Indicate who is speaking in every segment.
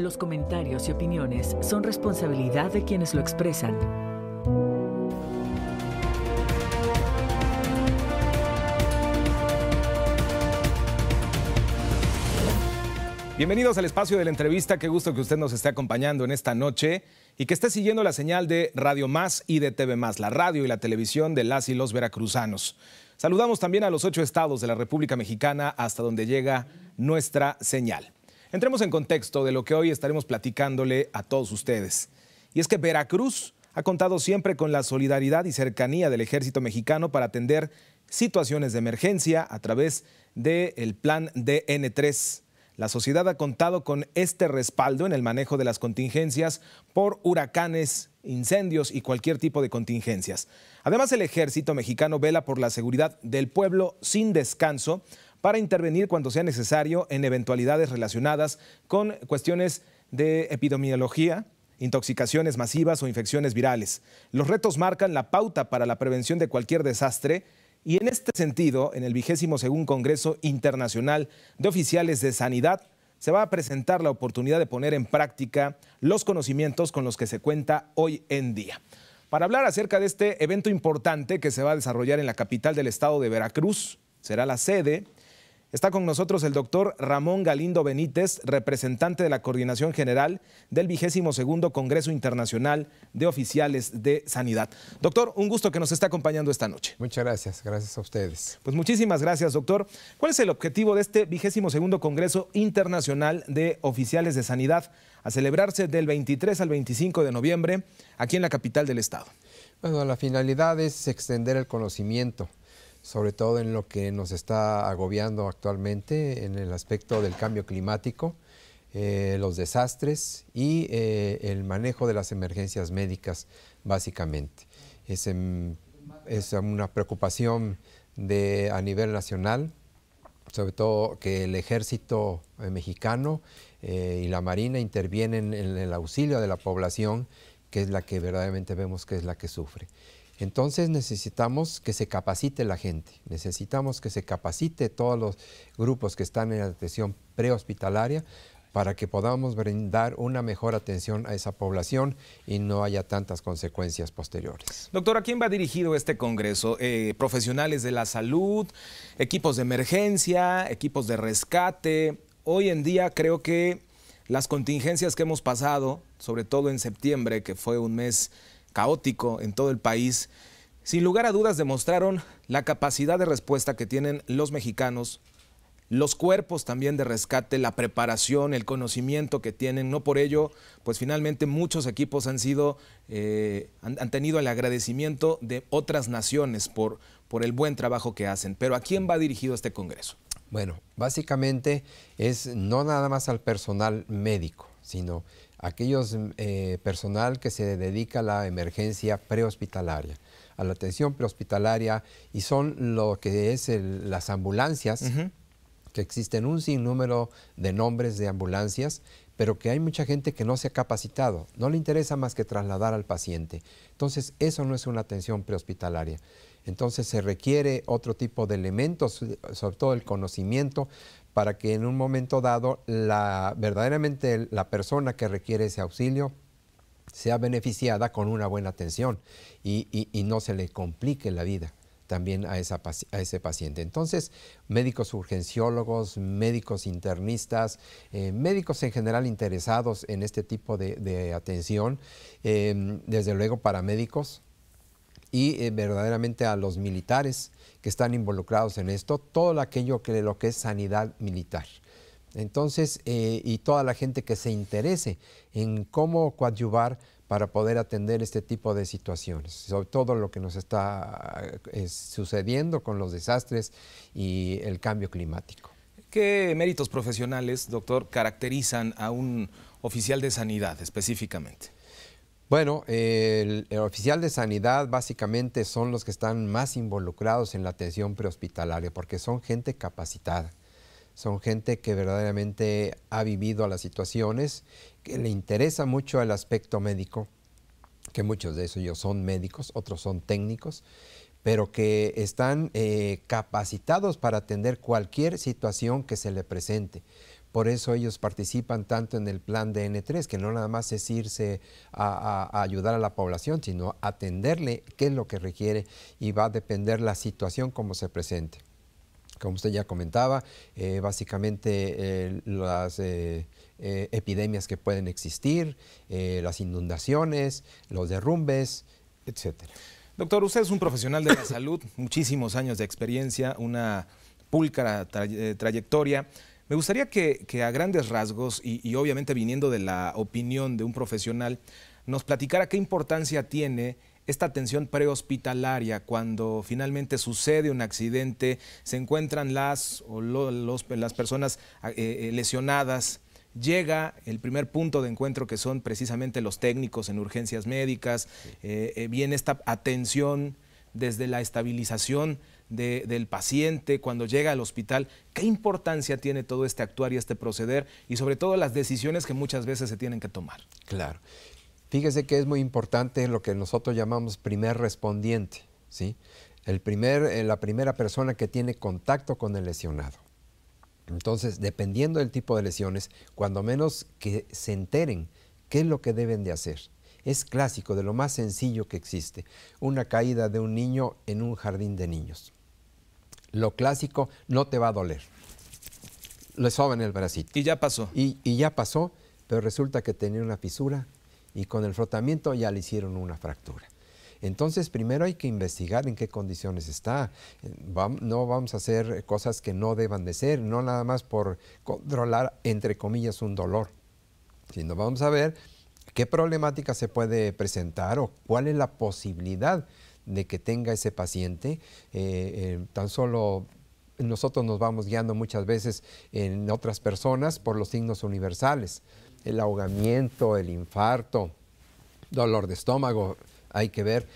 Speaker 1: Los comentarios y opiniones son responsabilidad de quienes lo expresan.
Speaker 2: Bienvenidos al espacio de la entrevista. Qué gusto que usted nos esté acompañando en esta noche y que esté siguiendo la señal de Radio Más y de TV Más, la radio y la televisión de las y los veracruzanos. Saludamos también a los ocho estados de la República Mexicana hasta donde llega nuestra señal. Entremos en contexto de lo que hoy estaremos platicándole a todos ustedes. Y es que Veracruz ha contado siempre con la solidaridad y cercanía del ejército mexicano para atender situaciones de emergencia a través del plan DN3. La sociedad ha contado con este respaldo en el manejo de las contingencias por huracanes, incendios y cualquier tipo de contingencias. Además, el ejército mexicano vela por la seguridad del pueblo sin descanso para intervenir cuando sea necesario en eventualidades relacionadas con cuestiones de epidemiología, intoxicaciones masivas o infecciones virales. Los retos marcan la pauta para la prevención de cualquier desastre y en este sentido, en el vigésimo segundo Congreso Internacional de Oficiales de Sanidad, se va a presentar la oportunidad de poner en práctica los conocimientos con los que se cuenta hoy en día. Para hablar acerca de este evento importante que se va a desarrollar en la capital del estado de Veracruz, será la sede Está con nosotros el doctor Ramón Galindo Benítez, representante de la Coordinación General del vigésimo segundo Congreso Internacional de Oficiales de Sanidad. Doctor, un gusto que nos esté acompañando esta noche. Muchas
Speaker 1: gracias, gracias a ustedes.
Speaker 2: Pues muchísimas gracias, doctor. ¿Cuál es el objetivo de este vigésimo segundo Congreso Internacional de Oficiales de Sanidad a celebrarse del 23 al 25 de noviembre aquí en la capital del estado?
Speaker 1: Bueno, la finalidad es extender el conocimiento sobre todo en lo que nos está agobiando actualmente, en el aspecto del cambio climático, eh, los desastres y eh, el manejo de las emergencias médicas, básicamente. Em, es, una preocupación de, a nivel nacional, sobre todo que el ejército eh, mexicano y la Marina intervienen en el auxilio de la población, que es la que verdaderamente vemos que es la que sufre. Entonces necesitamos que se capacite la gente, necesitamos que se capacite todos los grupos que están en la atención prehospitalaria para que podamos brindar una mejor atención a esa población y no haya tantas consecuencias posteriores.
Speaker 2: Doctor, ¿a quién va dirigido este Congreso? Eh, ¿Profesionales de la salud, equipos de emergencia, equipos de rescate? Hoy en día creo que las contingencias que hemos pasado, sobre todo en septiembre, que fue un mes caótico en todo el país, sin lugar a dudas demostraron la capacidad de respuesta que tienen los mexicanos, los cuerpos también de rescate, la preparación, el conocimiento que tienen. No por ello, pues finalmente muchos equipos han sido, eh, tenido el agradecimiento de otras naciones por, por el buen trabajo que hacen. Pero ¿a quién va dirigido este Congreso?
Speaker 1: Bueno, básicamente es no nada más al personal médico, sino aquellos mm, eh, personal que se dedica a la emergencia prehospitalaria, a la atención prehospitalaria, y son lo que es las ambulancias, que existen un sinnúmero de nombres de ambulancias, pero que hay mucha gente que no se ha capacitado, no le interesa más que trasladar al paciente. Entonces, eso no es una atención prehospitalaria. Entonces se requiere otro tipo de elementos, sobre todo el conocimiento, para que en un momento dado la, verdaderamente la persona que requiere ese auxilio sea beneficiada con una buena atención y, no se le complique la vida también a, a, ese paciente. Entonces, médicos urgenciólogos, médicos internistas, eh, médicos en general interesados en este tipo de, atención, eh, desde luego paramédicos, y eh, verdaderamente a los militares que están involucrados en esto, todo aquello que lo que es sanidad militar. Entonces, eh, y toda la gente que se interese en cómo coadyuvar para poder atender este tipo de situaciones, sobre todo lo que nos está eh, sucediendo con los desastres y el cambio climático.
Speaker 2: ¿Qué méritos profesionales, doctor, caracterizan a un oficial de sanidad específicamente?
Speaker 1: Bueno, el, oficial de sanidad básicamente son los que están más involucrados en la atención prehospitalaria, porque son gente capacitada, son gente que verdaderamente ha vivido las situaciones, que le interesa mucho el aspecto médico, que muchos de ellos son médicos, otros son técnicos, pero que están eh, capacitados para atender cualquier situación que se le presente. Por eso ellos participan tanto en el plan de n 3 que no nada más es irse a, ayudar a la población, sino atenderle qué es lo que requiere y va a depender la situación como se presente. Como usted ya comentaba, eh, básicamente eh, las eh, epidemias que pueden existir, las inundaciones, los derrumbes, etc. Doctor, usted es un profesional de la salud, muchísimos
Speaker 2: años de experiencia, una pulcra trayectoria. Me gustaría que, a grandes rasgos, y, obviamente viniendo de la opinión de un profesional, nos platicara qué importancia tiene esta atención prehospitalaria cuando finalmente sucede un accidente, se encuentran las, o las personas ah, eh, eh, lesionadas llega el primer punto de encuentro que son precisamente los técnicos en urgencias médicas, eh, viene esta atención desde la estabilización del paciente cuando llega al hospital. ¿Qué importancia tiene todo este actuar y este proceder y sobre todo las decisiones que muchas veces se tienen que tomar?
Speaker 1: Claro. Fíjese que es muy importante lo que nosotros llamamos primer respondiente, ¿sí? El primer, eh, la primera persona que tiene contacto con el lesionado. Entonces, dependiendo del tipo de lesiones, cuando menos que se enteren qué es lo que deben de hacer. Es clásico, de lo más sencillo que existe, una caída de un niño en un jardín de niños lo clásico, no te va a doler. Le soban el bracito. Y ya pasó. Y, y, ya pasó, pero resulta que tenía una fisura y con el frotamiento ya le hicieron una fractura. Entonces, primero hay que investigar en qué condiciones está. No vamos a hacer cosas que no deban de ser, no nada más por controlar, entre comillas, un dolor, sino vamos a ver qué problemática se puede presentar o cuál es la posibilidad de que tenga ese paciente. Eh, eh, tan solo nosotros nos vamos guiando muchas veces en otras personas por los signos universales, el ahogamiento, el infarto, dolor de estómago, hay que ver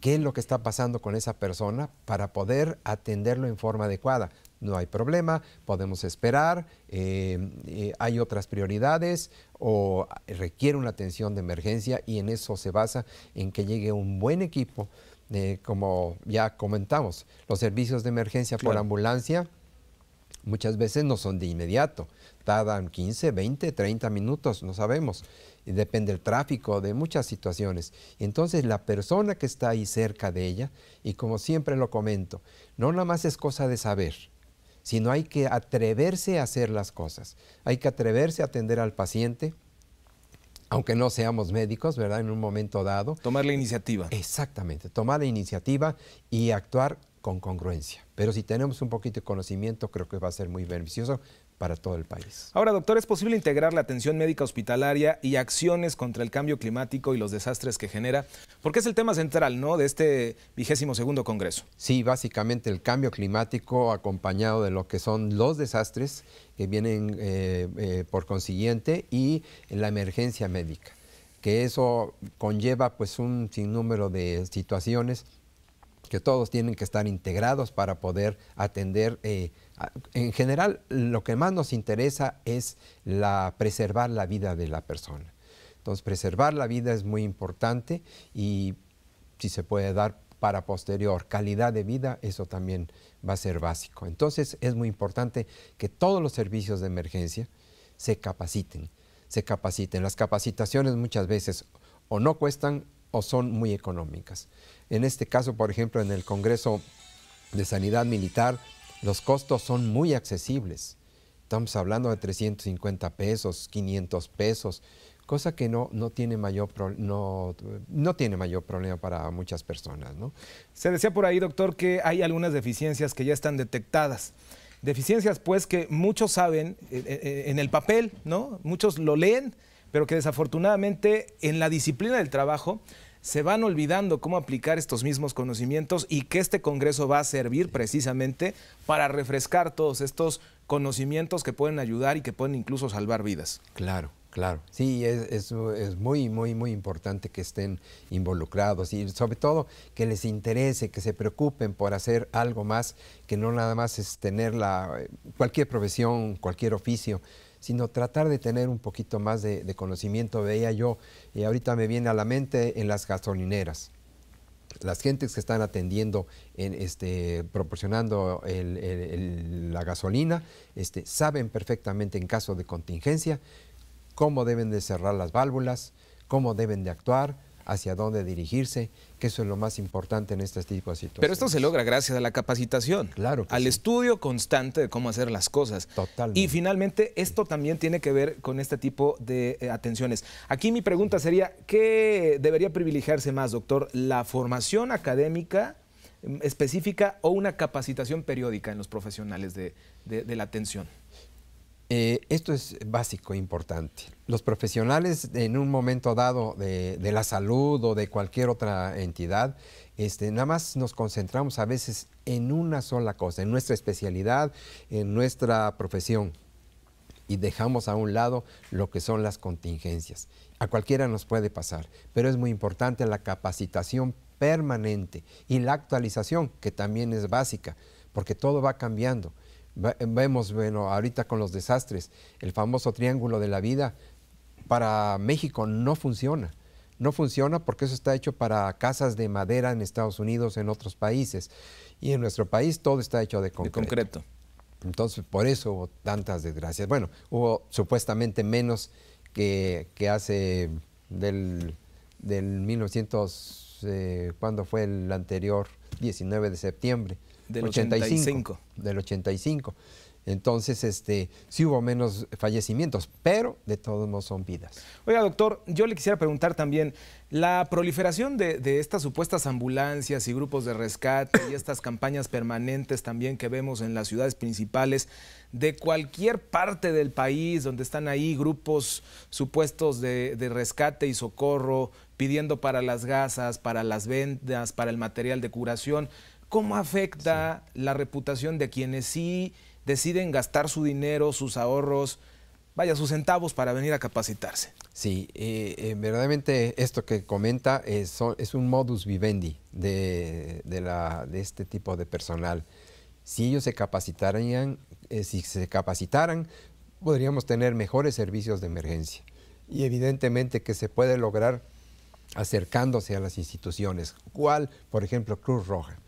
Speaker 1: qué es lo que está pasando con esa persona para poder atenderlo en forma adecuada. No hay problema, podemos esperar, eh, hay otras prioridades o requiere una atención de emergencia y en eso se basa en que llegue un buen equipo eh, como ya comentamos, los servicios de emergencia por ambulancia muchas veces no son de inmediato, tardan 15, 20, 30 minutos, no sabemos, depende del tráfico, de muchas situaciones. Entonces la persona que está ahí cerca de ella, y como siempre lo comento, no nada más es cosa de saber, sino hay que atreverse a hacer las cosas, hay que atreverse a atender al paciente, aunque no seamos médicos, ¿verdad? En un momento dado. Tomar la iniciativa. Exactamente, tomar la iniciativa y actuar con congruencia. Pero si tenemos un poquito de conocimiento, creo que va a ser muy beneficioso para todo el país.
Speaker 2: Ahora, doctor, ¿es posible integrar la atención médica hospitalaria y acciones contra el cambio climático y los
Speaker 1: desastres que genera? Porque es el tema central, ¿no?, de este vigésimo segundo Congreso. Sí, básicamente el cambio climático acompañado de lo que son los desastres que vienen eh, eh, por consiguiente y la emergencia médica, que eso conlleva pues un sinnúmero de situaciones que todos tienen que estar integrados para poder atender eh, en general lo que más nos interesa es la, preservar la vida de la persona. Entonces, preservar la vida es muy importante y si se puede dar para posterior calidad de vida, eso también va a ser básico. Entonces, es muy importante que todos los servicios de emergencia se capaciten, se capaciten. Las capacitaciones muchas veces o no cuestan o son muy económicas. En este caso, por ejemplo, en el Congreso de Sanidad Militar los costos son muy accesibles. Estamos hablando de 350 pesos, 500 pesos, cosa que no, no, tiene, mayor no, no tiene mayor problema para muchas personas. ¿no? Se decía por ahí, doctor, que hay algunas
Speaker 2: deficiencias que ya están detectadas. Deficiencias, pues, que muchos saben eh, eh, eh, en el papel, ¿no? Muchos lo leen, pero que desafortunadamente en la disciplina del trabajo se van olvidando cómo aplicar estos mismos conocimientos y que este Congreso va a servir precisamente para refrescar todos estos conocimientos que pueden ayudar y que pueden
Speaker 1: incluso salvar vidas. Claro. Claro, sí, es, es, muy, muy, muy importante que estén involucrados y sobre todo que les interese, que se preocupen por hacer algo más, que no nada más es tener la, eh, cualquier profesión, cualquier oficio, sino tratar de tener un poquito más de, conocimiento. Veía yo, y ahorita me viene a la mente, en las gasolineras las gentes que están atendiendo, en, este, proporcionando la gasolina, este, saben perfectamente en caso de contingencia cómo deben de cerrar las válvulas, cómo deben de actuar, hacia dónde dirigirse, que eso es lo más importante en este tipo de situaciones.
Speaker 2: Pero esto se logra gracias a la capacitación, claro al estudio constante de cómo hacer las cosas. Y
Speaker 1: finalmente,
Speaker 2: esto también tiene que ver con este tipo de eh, atenciones. Aquí mi pregunta sería, ¿qué debería privilegiarse más, doctor? ¿La formación académica mm, específica o una capacitación periódica en los profesionales de la atención?
Speaker 1: Eh, esto es básico, importante. Los profesionales en un momento dado de, la salud o de cualquier otra entidad, este, nada más nos concentramos a veces en una sola cosa, en nuestra especialidad, en nuestra profesión y dejamos a un lado lo que son las contingencias. A cualquiera nos puede pasar, pero es muy importante la capacitación permanente y la actualización, que también es básica, porque todo va cambiando. Vemos, bueno, ahorita con los desastres, el famoso triángulo de la vida para México no funciona. No funciona porque eso está hecho para casas de madera en Estados Unidos, en otros países. Y en nuestro país todo está hecho de concreto. Entonces, por eso hubo tantas desgracias. Bueno, hubo supuestamente menos que, hace del, del 1900, eh, cuando fue el anterior, 19 de septiembre. Del 85, Del 85. Entonces, este, sí hubo menos fallecimientos, pero de todos modos son vidas. Oiga, doctor, yo le quisiera preguntar también,
Speaker 2: la proliferación de, estas supuestas ambulancias y grupos de rescate y estas campañas permanentes también que vemos en las ciudades principales de cualquier parte del país donde están ahí grupos supuestos de, de rescate y socorro pidiendo para las gasas, para las ventas, para el material de curación. ¿Cómo afecta la reputación de quienes sí deciden gastar su dinero, sus ahorros,
Speaker 1: vaya, sus centavos para venir a capacitarse? Sí, eh, eh, verdaderamente esto que comenta eh, es, un modus vivendi de, este tipo de personal. Si ellos se capacitarían, si se capacitaran, podríamos tener mejores servicios de emergencia. Y evidentemente que se puede lograr acercándose a las instituciones, ¿Cuál? por ejemplo, Cruz Roja.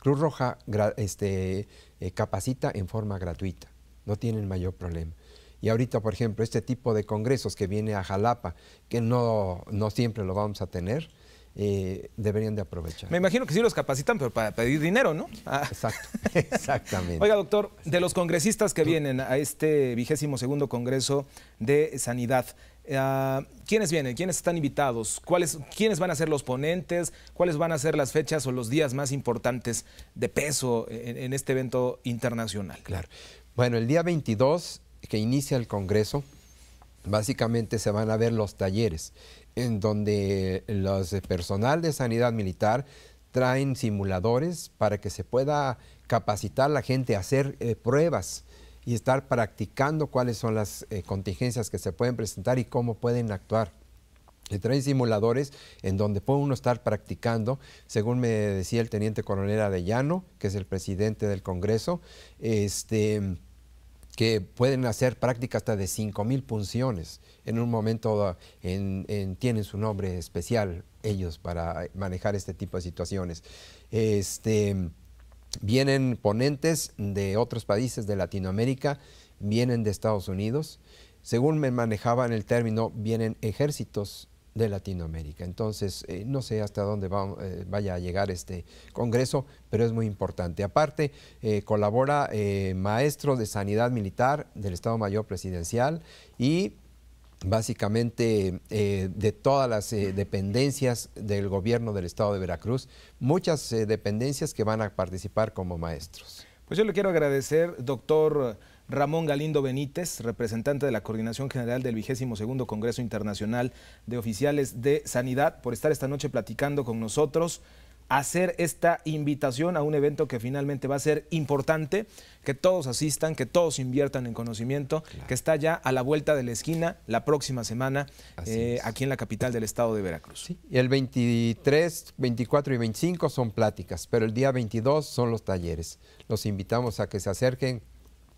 Speaker 1: Cruz Roja este, eh, capacita en forma gratuita, no tienen mayor problema. Y ahorita, por ejemplo, este tipo de congresos que viene a Jalapa, que no, siempre lo vamos a tener, eh, deberían de aprovechar.
Speaker 2: Me imagino que sí los capacitan, pero para pedir dinero, ¿no? Ah. Exacto,
Speaker 1: exactamente. Oiga,
Speaker 2: doctor, de los congresistas que vienen a este vigésimo segundo Congreso de Sanidad, eh, ah, ¿Quiénes vienen? ¿Quiénes están invitados? ¿Cuáles, ¿Quiénes van a ser los ponentes? ¿Cuáles van a ser las fechas o los días más importantes de peso en, este evento internacional?
Speaker 1: Claro. Bueno, el día 22 que inicia el Congreso, básicamente se van a ver los talleres en donde los personal de sanidad militar traen simuladores para que se pueda capacitar la gente a hacer eh, pruebas y estar practicando cuáles son las eh, contingencias que se pueden presentar y cómo pueden actuar. Se traen simuladores en donde puede uno estar practicando, según me decía el teniente coronel Adellano, que es el presidente del Congreso, este, que pueden hacer práctica hasta de mil punciones. En un momento tienen su nombre especial ellos para manejar este tipo de situaciones. Este, Vienen ponentes de otros países de Latinoamérica, vienen de Estados Unidos. Según me manejaban el término, vienen ejércitos de Latinoamérica. Entonces, eh, no sé hasta dónde eh, vaya a llegar este Congreso, pero es muy importante. Aparte, eh, colabora maestro de sanidad militar del Estado Mayor Presidencial y básicamente eh, de todas las eh, dependencias del gobierno del estado de Veracruz, muchas eh, dependencias que van a participar como maestros.
Speaker 2: Pues yo le quiero agradecer, doctor Ramón Galindo Benítez, representante de la Coordinación General del segundo Congreso Internacional de Oficiales de Sanidad, por estar esta noche platicando con nosotros hacer esta invitación a un evento que finalmente va a ser importante, que todos asistan, que todos inviertan en conocimiento, que está ya a la vuelta de la esquina la próxima semana eh, aquí en la capital del estado de Veracruz. el
Speaker 1: 23, 24 y 25 son pláticas, pero el día 22 son los talleres. Los invitamos a que se acerquen,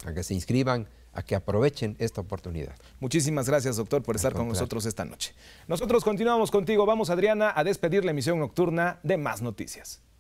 Speaker 1: a que se inscriban a que aprovechen esta oportunidad. Muchísimas gracias, doctor, por estar con nosotros esta noche.
Speaker 2: Nosotros continuamos contigo. Vamos, Adriana, a despedir la emisión nocturna de Más Noticias.